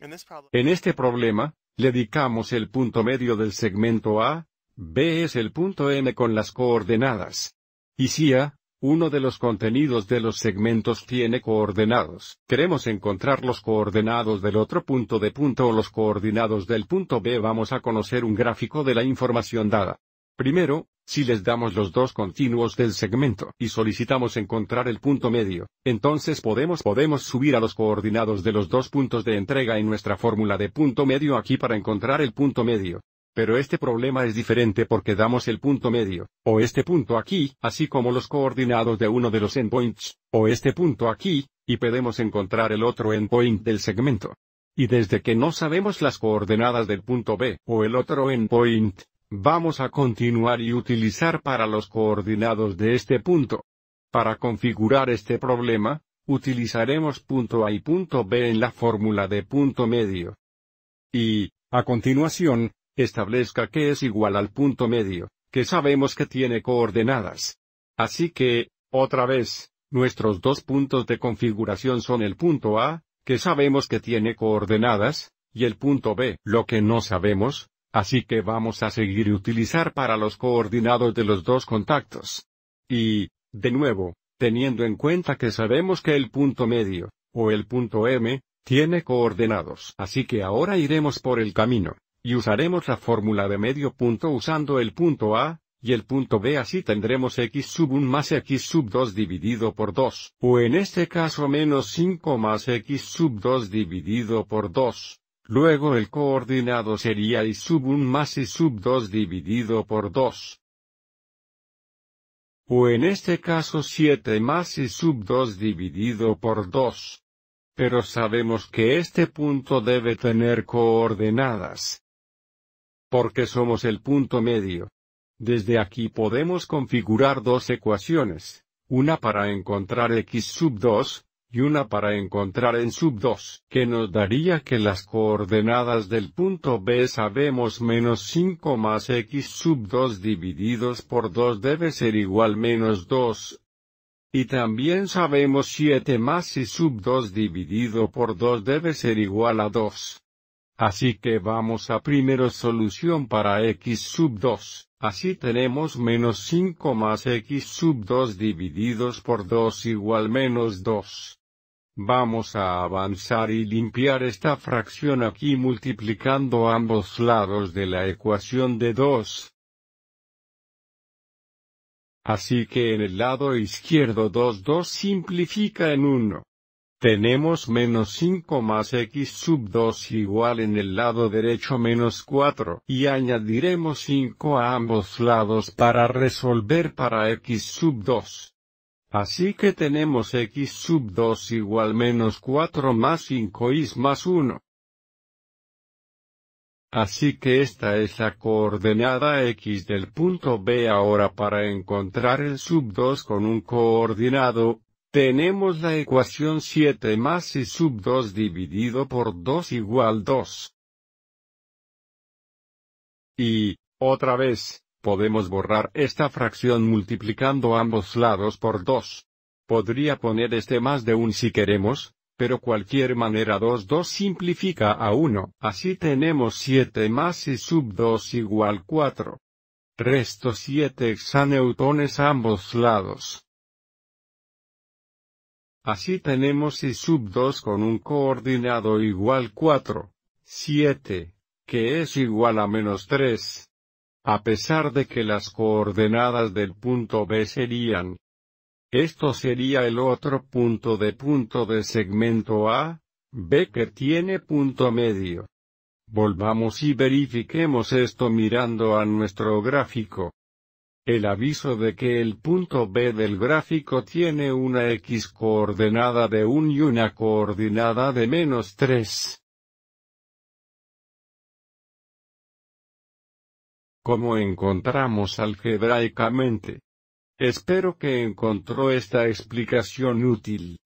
Este en este problema, le dedicamos el punto medio del segmento A, B es el punto M con las coordenadas. Y si A, uno de los contenidos de los segmentos tiene coordenados. Queremos encontrar los coordenados del otro punto de punto o los coordenados del punto B. Vamos a conocer un gráfico de la información dada. Primero, si les damos los dos continuos del segmento y solicitamos encontrar el punto medio, entonces podemos podemos subir a los coordinados de los dos puntos de entrega en nuestra fórmula de punto medio aquí para encontrar el punto medio. Pero este problema es diferente porque damos el punto medio, o este punto aquí, así como los coordinados de uno de los endpoints, o este punto aquí, y podemos encontrar el otro endpoint del segmento. Y desde que no sabemos las coordenadas del punto B o el otro endpoint, Vamos a continuar y utilizar para los coordinados de este punto. Para configurar este problema, utilizaremos punto A y punto B en la fórmula de punto medio. Y, a continuación, establezca que es igual al punto medio, que sabemos que tiene coordenadas. Así que, otra vez, nuestros dos puntos de configuración son el punto A, que sabemos que tiene coordenadas, y el punto B. Lo que no sabemos, Así que vamos a seguir utilizar para los coordinados de los dos contactos. Y, de nuevo, teniendo en cuenta que sabemos que el punto medio, o el punto M, tiene coordenados. Así que ahora iremos por el camino, y usaremos la fórmula de medio punto usando el punto A, y el punto B así tendremos x sub 1 más x sub 2 dividido por 2, o en este caso menos 5 más x sub 2 dividido por 2. Luego el coordenado sería y sub 1 más y sub 2 dividido por 2. O en este caso 7 más y sub 2 dividido por 2. Pero sabemos que este punto debe tener coordenadas. Porque somos el punto medio. Desde aquí podemos configurar dos ecuaciones, una para encontrar x sub 2, y una para encontrar en sub 2, que nos daría que las coordenadas del punto B sabemos menos 5 más x sub 2 divididos por 2 debe ser igual menos 2. Y también sabemos 7 más y sub 2 dividido por 2 debe ser igual a 2. Así que vamos a primero solución para x sub 2. Así tenemos menos 5 más x sub 2 divididos por 2 igual menos 2. Vamos a avanzar y limpiar esta fracción aquí multiplicando ambos lados de la ecuación de 2. Así que en el lado izquierdo 2 2 simplifica en 1. Tenemos menos 5 más x sub 2 igual en el lado derecho menos 4 y añadiremos 5 a ambos lados para resolver para x sub 2. Así que tenemos x sub 2 igual menos 4 más 5y más 1. Así que esta es la coordenada x del punto B ahora para encontrar el sub 2 con un coordinado, tenemos la ecuación 7 más y sub 2 dividido por 2 igual 2. Y, otra vez, Podemos borrar esta fracción multiplicando ambos lados por 2. Podría poner este más de un si queremos, pero cualquier manera 2 2 simplifica a 1, así tenemos 7 más y sub 2 igual 4. Resto 7 hexaneutones a ambos lados. Así tenemos y sub 2 con un coordinado igual 4, 7, que es igual a menos 3 a pesar de que las coordenadas del punto B serían. Esto sería el otro punto de punto de segmento A, B que tiene punto medio. Volvamos y verifiquemos esto mirando a nuestro gráfico. El aviso de que el punto B del gráfico tiene una x coordenada de 1 y una coordenada de menos 3 como encontramos algebraicamente. Espero que encontró esta explicación útil.